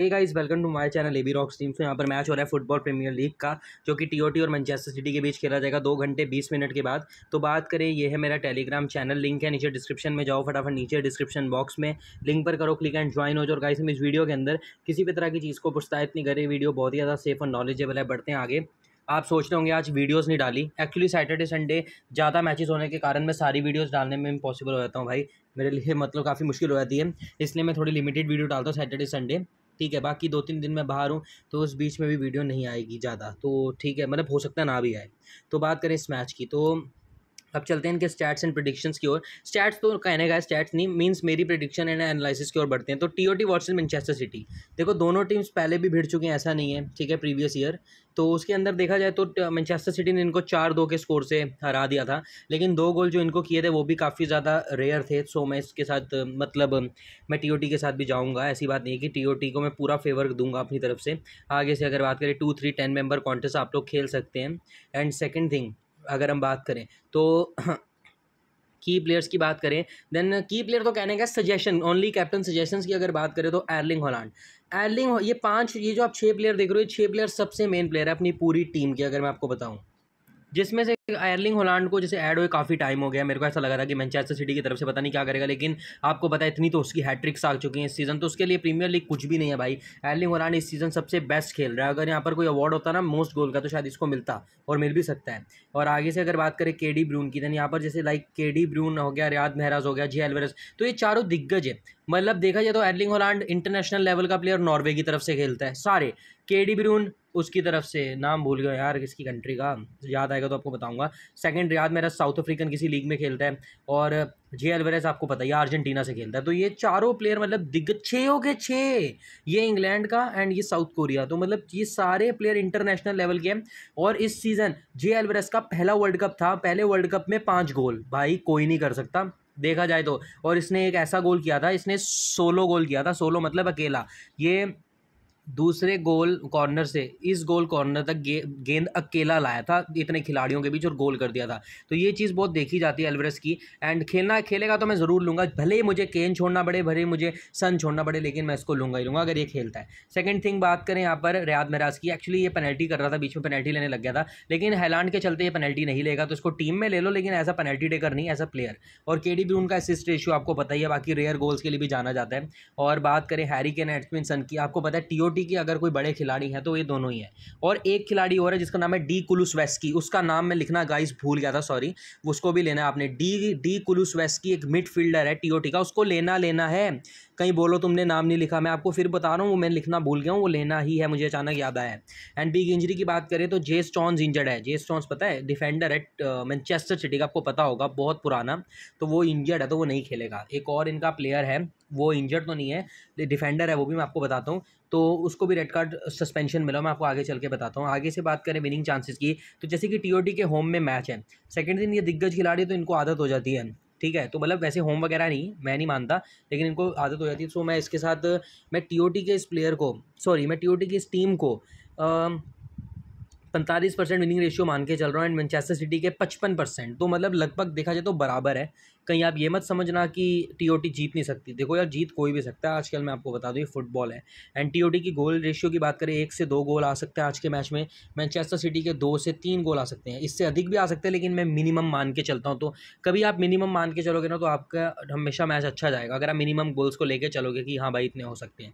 hey guys welcome to my channel AB Rocks team से यहाँ पर मैच हो रहा है फुटबॉल प्रीमियर लीग का जो कि टीओटी और मैनचेस्टर सिटी के बीच खेला जाएगा दो घंटे बीस मिनट के बाद तो बात करें ये है मेरा टेलीग्राम चैनल लिंक है नीचे डिस्क्रिप्शन में जाओ फटाफट नीचे डिस्क्रिप्शन बॉक्स में लिंक पर करो क्लिक एंड ज्वाइन हो जाओ और गाइस हम इस वीडियो के अंदर किसी भी तरह की चीज़ को प्रोत्साहित नहीं करें वीडियो बहुत ही ज़्यादा सेफ और नॉलेजेबल है बढ़ते हैं आगे आप सोच रहे होंगे आज वीडियोस नहीं डाली एक्चुअली सैटरडे संडे ज़्यादा मैचेस होने के कारण मैं सारी वीडियोस डालने में इम्पॉसिबल हो जाता हूँ भाई मेरे लिए मतलब काफ़ी मुश्किल हो जाती है इसलिए मैं थोड़ी लिमिटेड वीडियो डालता हूँ सैटरडे संडे ठीक है बाकी दो तीन दिन मैं बाहर हूँ तो उस बीच में भी वीडियो नहीं आएगी ज़्यादा तो ठीक है मतलब हो सकता है ना भी आए तो बात करें इस मैच की तो अब चलते हैं इनके स्टैट्स एंड प्रडिक्शन की ओर स्टैट्स तो कहने का स्टैट्स नहीं मीनस मेरी प्रडिक्शन एंड एनालिसिस की ओर बढ़ते हैं तो T O T versus Manchester City देखो दोनों टीम्स पहले भी भिड़ चुके हैं ऐसा नहीं है ठीक है प्रीवियस ईयर तो उसके अंदर देखा जाए तो मैनचेस्टर सिटी ने इनको चार दो के स्कोर से हरा दिया था लेकिन दो गोल जो इनको किए थे वो भी काफ़ी ज़्यादा रेयर थे सो मैं इसके साथ मतलब मैं टी के साथ भी जाऊँगा ऐसी बात नहीं है कि टी को मैं पूरा फेवर दूंगा अपनी तरफ से आगे से अगर बात करें two three ten member contest आप लोग खेल सकते हैं एंड सेकेंड थिंग अगर हम बात करें तो की प्लेयर्स की बात करें देन की प्लेयर तो कहने का सजेशन ओनली कैप्टन सजेशन की अगर बात करें तो एर्लिंग हॉलैंड एर्लिंग ये पांच ये जो आप छह प्लेयर देख रहे हो ये प्लेयर सबसे मेन प्लेयर है अपनी पूरी टीम की अगर मैं आपको बताऊं जिसमें से आयरलिंग होलांड को जैसे ऐड हुए काफ़ी टाइम हो गया मेरे को ऐसा लगा था कि मैनचेस्टर सिटी की तरफ से पता नहीं क्या करेगा लेकिन आपको पता है इतनी तो उसकी हैट्रिक्स आ चुकी हैं इस सीज़न तो उसके लिए प्रीमियर लीग कुछ भी नहीं है भाई आयरलिंग होलांड इस सीज़न सबसे बेस्ट खेल रहा है अगर यहाँ पर कोई अवार्ड होता ना मोस्ट गोल का तो शायद इसको मिलता और मिल भी सकता है और आगे से अगर बात करें के डी ब्रून की देन यहाँ पर जैसे लाइक के डी ब्रून हो गया रियाद महराज हो गया जी एलवेरस तो ये चारों दिग्गज है मतलब देखा जाए तो एर्लिंग होलांड इंटरनेशनल लेवल का प्लेयर नॉर्वे की तरफ से खेलता है सारे के डी ब्रून उसकी तरफ से नाम भूल गए यार किसकी कंट्री का याद आएगा तो आपको बताऊँगा बताऊंगा सेकंड रियाद मेरा साउथ अफ्रीकन किसी लीग में खेलता है और जे एलवेरेस आपको पता है अर्जेंटीना से खेलता है तो ये चारों प्लेयर मतलब दिग्गज छः हो गए छः ये इंग्लैंड का एंड ये साउथ कोरिया तो मतलब ये सारे प्लेयर इंटरनेशनल लेवल के हैं और इस सीज़न जे एलवेरेस का पहला वर्ल्ड कप था पहले वर्ल्ड कप में पाँच गोल भाई कोई नहीं कर सकता देखा जाए तो और इसने एक ऐसा गोल किया था इसने सोलो गोल किया था सोलो मतलब अकेला ये दूसरे गोल कॉर्नर से इस गोल कॉर्नर तक गे, गेंद अकेला लाया था इतने खिलाड़ियों के बीच और गोल कर दिया था तो ये चीज़ बहुत देखी जाती है एलवरेस की एंड खेलना खेलेगा तो मैं ज़रूर लूँगा भले ही मुझे केन छोड़ना पड़े भले ही मुझे सन छोड़ना पड़े लेकिन मैं इसको लूँगा ही लूँगा अगर ये खेलता है सेकेंड थिंग बात करें यहाँ पर रियाद महराज की एक्चुअली ये पेनल्टी कर रहा था बीच में पेनल्टी लेने लग गया था लेकिन हैलैंड के चलते ये पेनल्टी नहीं लेगा तो इसको टीम में ले लो लेकिन एज अ पेनल्टी टेकर नहीं एज अ प्लेयर और के डी उनका असिस्ट रेशियो आपको पता ही है बाकी रेयर गोल्स के लिए भी जाना जाता है और बात करें हैरी के नेट्समिन सन की आपको पता है टीओ कोटी की अगर कोई बड़े खिलाड़ी हैं तो ये दोनों ही हैं और एक खिलाड़ी और है जिसका नाम है डी कुलुसवेस्की उसका नाम मैं लिखना गाइस भूल गया था सॉरी उसको भी लेना है आपने डी डी कुलुसवेस्की एक मिडफील्डर है टीओटी का उसको लेना लेना है कहीं बोलो तुमने नाम नहीं लिखा मैं आपको फिर बता रहा हूँ वो मैं लिखना भूल गया हूँ वो लेना ही है मुझे अचानक याद आया एंड बिग इंजरी की बात करें तो जेस चॉन्स इंजर्ड है जेस चॉन्स पता है डिफेंडर एट मैनचेस्टर सिटी का आपको पता होगा बहुत पुराना तो वो इंजर्ड है तो वो नहीं खेलेगा एक और इनका प्लेयर है वो इंजर्ड तो नहीं है डिफेंडर है वो भी मैं आपको बताता हूँ तो उसको भी रेड कार्ड सस्पेंशन मिला मैं आपको आगे चल के बताता हूँ आगे से बात करें विनिंग चांसेस की तो जैसे कि टीओटी के होम में मैच है सेकेंड दिन ये दिग्गज खिलाड़ी तो इनको आदत हो जाती है ठीक है तो मतलब वैसे होम वगैरह नहीं मैं नहीं मानता लेकिन इनको आदत हो जाती है सो मैं इसके साथ मैं टी के इस प्लेयर को सॉरी मैं टी की इस टीम को पैंतालीस परसेंट विनिंग रेशियो मान के चल रहा हूँ एंड मैनचेस्टर सिटी के पचपन परसेंट तो मतलब लगभग देखा जाए तो बराबर है कहीं आप ये मत समझना कि टी ओ टी जीत नहीं सकती देखो यार जीत कोई भी सकता है आजकल मैं आपको बता दूँ ये फुटबॉल है एंड टी ओ टी की गोल रेशियो की बात करें एक से दो गोल आ सकते हैं आज के मैच में मैनचेस्टर सिटी के दो से तीन गोल आ सकते हैं इससे अधिक भी आ सकते हैं लेकिन मैं मिनिमम मान के चलता हूँ तो कभी आप मिनिमम मान के चलोगे ना तो आपका हमेशा मैच अच्छा जाएगा अगर आप मिनिमम गोल्स को लेकर चलोगे कि हाँ भाई इतने हो सकते हैं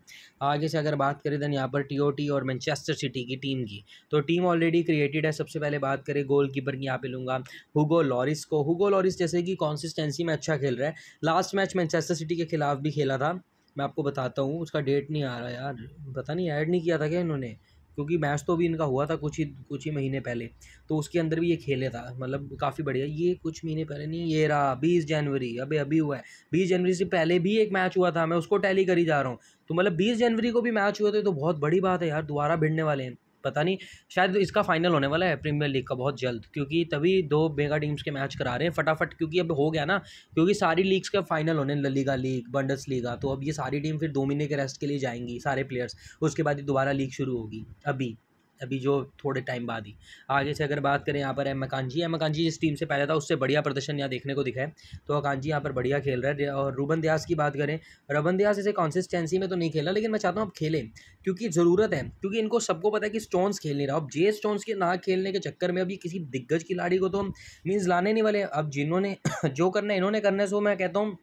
आगे से अगर बात करें देन यहाँ पर टी और मैनचेस्टर सिटी की टीम की तो टीम ऑलरेडी क्रिएटेड है सबसे पहले बात करें गोल कीपर की यहाँ पे लूँगा हुगो लॉरिस को हुगो लॉरिस जैसे कि कॉन्सिस्टेंसी चेल्सी में अच्छा खेल रहा है लास्ट मैच मैनचेस्टर सिटी के खिलाफ भी खेला था मैं आपको बताता हूँ उसका डेट नहीं आ रहा यार पता नहीं ऐड नहीं किया था क्या इन्होंने क्योंकि मैच तो भी इनका हुआ था कुछ ही कुछ ही महीने पहले तो उसके अंदर भी ये खेले था मतलब काफ़ी बढ़िया ये कुछ महीने पहले नहीं ये रहा बीस जनवरी अभी अभी हुआ है बीस जनवरी से पहले भी एक मैच हुआ था मैं उसको टैली करी जा रहा हूँ तो मतलब बीस जनवरी को भी मैच हुए थे तो बहुत बड़ी बात है यार दोबारा भिड़ने वाले हैं पता नहीं शायद इसका फाइनल होने वाला है प्रीमियर लीग का बहुत जल्द क्योंकि तभी दो मेगा टीम्स के मैच करा रहे हैं फटाफट क्योंकि अब हो गया ना क्योंकि सारी लीग्स का फाइनल होने ललीगा लीग बंडस लीगा तो अब ये सारी टीम फिर दो महीने के रेस्ट के लिए जाएंगी सारे प्लेयर्स उसके बाद ही दोबारा लीग शुरू होगी अभी अभी जो थोड़े टाइम बाद ही आगे से अगर बात करें यहाँ पर एम अकांजी एम अकांजी जिस टीम से पहले था उससे बढ़िया प्रदर्शन यहाँ देखने को दिखा है तो अकांजी यहाँ पर बढ़िया खेल रहा है और रूबन दयास की बात करें रबन दयास इसे कॉन्सिस्टेंसी में तो नहीं खेला लेकिन मैं चाहता हूँ आप खेलें क्योंकि ज़रूरत है क्योंकि इनको सबको पता है कि स्टोन्स खेल नहीं रहा अब जे स्टोन्स के ना खेलने के चक्कर में अभी किसी दिग्गज खिलाड़ी को तो हम मीन्स लाने नहीं वाले अब जिन्होंने जो करना है इन्होंने करना है सो मैं कहता हूँ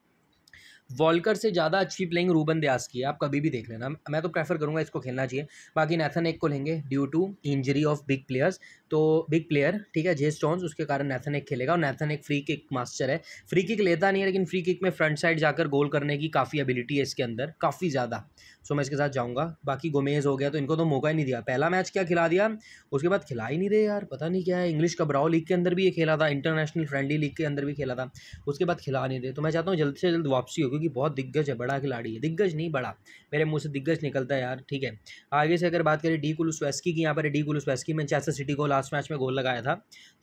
वॉलकर से ज़्यादा अच्छी प्लेइंग रूबन दयास की है आप कभी भी देख लेना मैं तो प्रेफर करूँगा इसको खेलना चाहिए बाकी नैथन एक को लेंगे due to injury of big players तो बिग प्लेयर ठीक है जेस जॉन्स उसके कारण नैथन एक खेलेगा और Nathan Aké free kick master है फ्री किक लेता नहीं है लेकिन फ्री किक में फ्रंट साइड जाकर गोल करने की काफ़ी एबिलिटी है इसके अंदर काफ़ी ज़्यादा सो मैं इसके साथ जाऊँगा बाकी गोमेज हो गया तो इनको तो मौका ही नहीं दिया पहला मैच क्या खिला दिया उसके बाद खिला ही नहीं रहे यार पता नहीं क्या है इंग्लिश कबराओ लीग के अंदर भी ये खेला था इंटरनेशनल फ्रेंडली लीग के अंदर भी खेला था उसके बाद खिला नहीं रहे तो मैं चाहता हूँ जल्द से जल्द वापसी हो क्योंकि बहुत दिग्गज है बड़ा खिलाड़ी है दिग्गज नहीं बड़ा मेरे मुँह से दिग्गज निकलता है यार ठीक है आगे से अगर बात करें डी कुलुस्वैस्की की यहाँ पर डी में मैनचेस्टर सिटी को ला लास्ट मैच में गोल लगाया था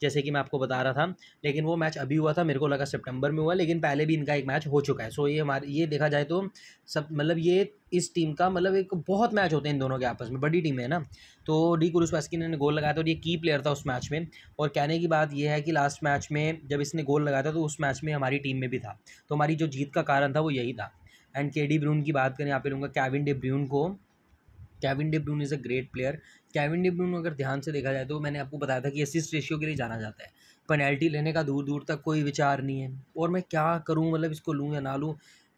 जैसे कि मैं आपको बता रहा था लेकिन वो मैच अभी हुआ था मेरे को लगा सितंबर में हुआ लेकिन पहले भी इनका एक मैच हो चुका है सो ये हमारे ये देखा जाए तो सब मतलब ये इस टीम का मतलब एक बहुत मैच होते हैं इन दोनों के आपस में बड़ी टीम है ना तो डी कुरुस्वैस्की ने गोल लगाया था और ये की प्लेयर था उस मैच में और कहने की बात यह है कि लास्ट मैच में जब इसने गोल लगाया था तो उस मैच में हमारी टीम में भी था तो हमारी जो जीत का कारण था वो यही था एंड के डी ब्रून की बात करें यहाँ पे लूँगा कैविन डे ब्रून को Kevin De Bruyne is a great player Kevin De Bruyne अगर ध्यान से देखा जाए तो मैंने आपको बताया था कि असिस्ट रेशियो के लिए जाना जाता है पेनल्टी लेने का दूर दूर तक कोई विचार नहीं है और मैं क्या करूँ मतलब इसको लूँ या ना लूँ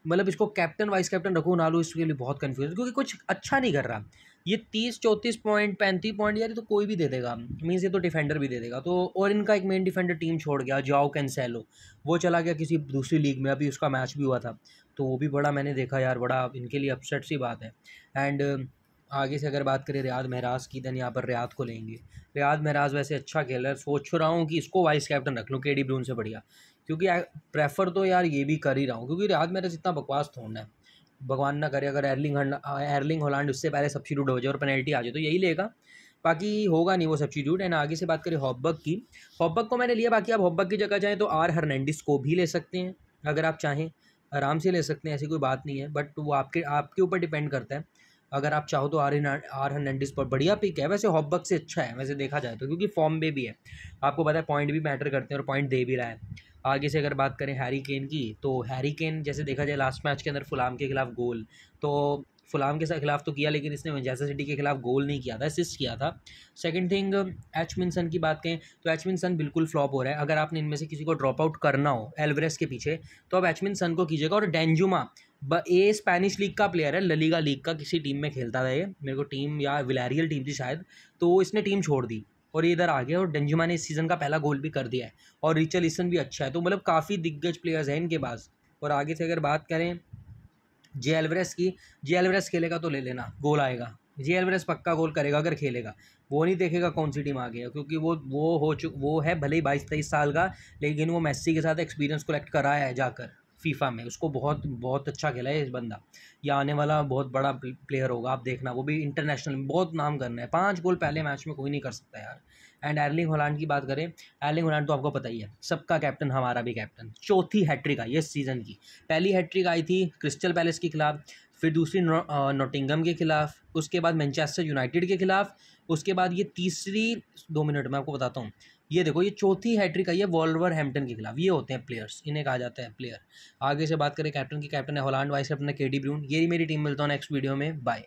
मतलब इसको कैप्टन वाइस कैप्टन रखो ना लो इसके लिए बहुत कन्फ्यूज क्योंकि कुछ अच्छा नहीं कर रहा ये तीस चौंतीस पॉइंट पैंतीस पॉइंट यार ये तो कोई भी दे देगा मीन्स ये तो डिफेंडर भी दे देगा तो और इनका एक मेन डिफेंडर टीम छोड़ गया जाओ कैंसेलो वो चला गया किसी दूसरी लीग में अभी उसका मैच भी हुआ था तो वो भी बड़ा मैंने देखा यार बड़ा इनके लिए अपसेट सी बात है एंड आगे से अगर बात करें रियाद महराज की दैन यहाँ पर रियाज को लेंगे रियाज महराज वैसे अच्छा खेलर सोच तो रहा हूँ कि इसको वाइस कैप्टन रख लूँ के डी ब्रून से बढ़िया क्योंकि प्रेफर तो यार ये भी कर ही रहा हूँ क्योंकि रियाज महराज इतना बकवास थोड़ा है भगवान ना करे अगर एयरलिंग एयरलिंग होलैंड उससे पहले सब्सिट्यूट हो जाए और पेनल्टी आ जाए तो यही लेगा बाकी होगा नहीं वो सब्सिट्यूट एंड आगे से बात करें हॉबक की हॉबक को मैंने लिया बाकी आप हॉबक की जगह चाहें तो आर हर्नैंडिस को भी ले सकते हैं अगर आप चाहें आराम से ले सकते हैं ऐसी कोई बात नहीं है बट वो आपके आपके ऊपर डिपेंड करता है अगर आप चाहो तो आर एन आर हर्नैंडिस पर बढ़िया पिक है वैसे हॉपबक से अच्छा है वैसे देखा जाए तो क्योंकि फॉर्म में भी है आपको पता है पॉइंट भी मैटर करते हैं और पॉइंट दे भी रहा है आगे से अगर बात करें हैरी केन की तो हैरी केन जैसे देखा जाए लास्ट मैच के अंदर फुलाम के खिलाफ गोल तो फुलाम के खिलाफ तो किया लेकिन इसने मैनचेस्टर सिटी के खिलाफ गोल नहीं किया था असिस्ट किया था सेकंड थिंग एचमिनसन की बात करें तो एचमिनसन बिल्कुल फ्लॉप हो रहा है अगर आपने इनमें से किसी को ड्रॉप आउट करना हो एलवरेस के पीछे तो आप एचमिनसन को कीजिएगा और डेंजुमा ये स्पेनिश लीग का प्लेयर है ललीगा लीग का किसी टीम में खेलता था ये मेरे को टीम या विलेरियल टीम थी शायद तो इसने टीम छोड़ दी और ये इधर आ गया और डेंजुमा ने इस सीज़न का पहला गोल भी कर दिया है और रिचल इसन भी अच्छा है तो मतलब काफ़ी दिग्गज प्लेयर्स हैं इनके पास और आगे से अगर बात करें जे एलवरेस की जे एलवरेस खेलेगा तो ले लेना गोल आएगा जे एलवरेस पक्का गोल करेगा अगर खेलेगा वो नहीं देखेगा कौन सी टीम आ गई है क्योंकि वो वो हो चु वो है भले ही बाईस तेईस साल का लेकिन वो मेस्सी के साथ एक्सपीरियंस कलेक्ट कराया है जाकर फीफा में उसको बहुत बहुत अच्छा खेला है इस बंदा यह आने वाला बहुत बड़ा प्लेयर होगा आप देखना वो भी इंटरनेशनल में बहुत नाम करना है पाँच गोल पहले मैच में कोई नहीं कर सकता यार एंड एर्लिंग होलैंड की बात करें एर्लिंग होलैंड तो आपको पता ही है सबका कैप्टन हमारा भी कैप्टन चौथी हैट्रिक आई है इस सीज़न की पहली हैट्रिक आई थी क्रिस्टल पैलेस के खिलाफ फिर दूसरी नोटिंगम के खिलाफ उसके बाद मैनचेस्टर यूनाइटेड के खिलाफ उसके बाद ये तीसरी दो मिनट में आपको बताता हूँ ये देखो ये चौथी हैट्रिक आई है वॉलवर हैम्पटन के खिलाफ ये होते हैं प्लेयर्स इन्हें कहा जाता है प्लेयर आगे से बात करें कैप्टन की कैप्टन है हॉलैंड वाइस कैप्टन है के डी ब्रून ये मेरी टीम मिलता हूँ नेक्स्ट वीडियो में बाय